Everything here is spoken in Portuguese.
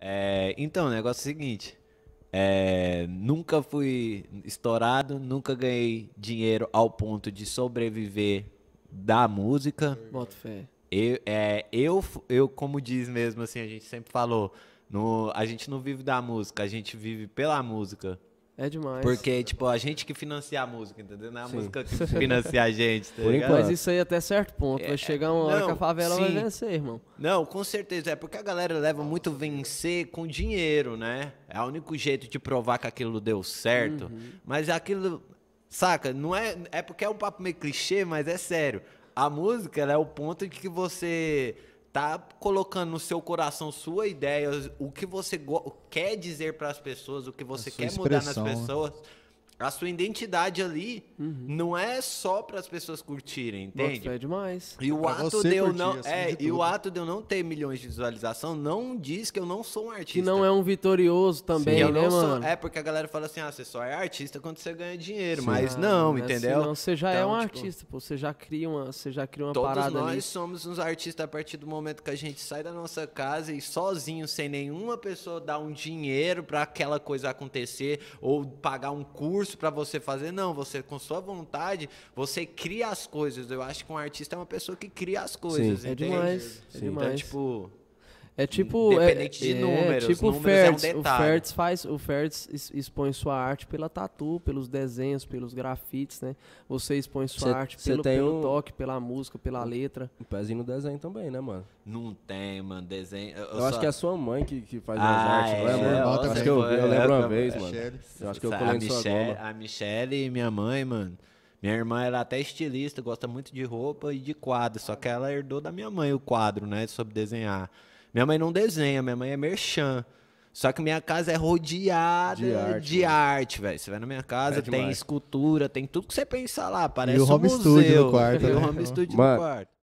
É, então, o negócio é o seguinte. É, nunca fui estourado, nunca ganhei dinheiro ao ponto de sobreviver da música. Boto fé. Eu, é, eu, eu, como diz mesmo, assim, a gente sempre falou, no, a gente não vive da música, a gente vive pela música. É demais. Porque, tipo, a gente que financia a música, entendeu? Não é a sim. música que financia a gente, tá ligado? Mas isso aí até certo ponto. É, vai chegar uma não, hora que a favela sim. vai vencer, irmão. Não, com certeza. É porque a galera leva muito vencer com dinheiro, né? É o único jeito de provar que aquilo deu certo. Uhum. Mas aquilo. Saca? Não é. É porque é um papo meio clichê, mas é sério. A música é o ponto de que você tá colocando no seu coração sua ideia, o que você quer dizer para as pessoas, o que você quer mudar nas né? pessoas a sua identidade ali uhum. não é só para as pessoas curtirem, entende? Nossa, é demais. E o pra ato de eu não, é, e o ato de eu não ter milhões de visualização não diz que eu não sou um artista. Que não é um vitorioso também, Sim, né, mano? Sou, é porque a galera fala assim: "Ah, você só é artista quando você ganha dinheiro", Sim, mas ah, não, mas assim, entendeu? Não, você já é então, é um tipo, artista, pô, você já cria uma, você já cria uma todos parada Todos nós ali. somos uns artistas a partir do momento que a gente sai da nossa casa e sozinho, sem nenhuma pessoa dar um dinheiro para aquela coisa acontecer ou pagar um curso curso para você fazer, não. Você, com sua vontade, você cria as coisas. Eu acho que um artista é uma pessoa que cria as coisas. Sim, é entende? é então, demais. Sim. É demais. Então, tipo, é tipo. É, Independente é, de é tipo números. É, tipo números o Fertz. É um o Fertz faz. O Fertz expõe sua arte pela tatu, pelos desenhos, pelos grafites, né? Você expõe sua cê, arte cê pelo, pelo um... toque, pela música, pela letra. Um pezinho no desenho também, né, mano? Não tem, mano. Desenho. Eu, eu só... acho que é a sua mãe que, que faz ah, as artes, é, né, mano? É, eu, acho que eu, eu lembro uma vez, mano. Eu acho que eu colei a Michelle, a Michelle e minha mãe, mano. Minha irmã, ela é até estilista, gosta muito de roupa e de quadro, só que ela herdou da minha mãe o quadro, né, sobre desenhar. Minha mãe não desenha, minha mãe é merchan. Só que minha casa é rodeada de arte, né? velho. Você vai na minha casa, é tem escultura, tem tudo que você pensar lá. Parece e o um home museu. studio no quarto. E né? o home studio no quarto.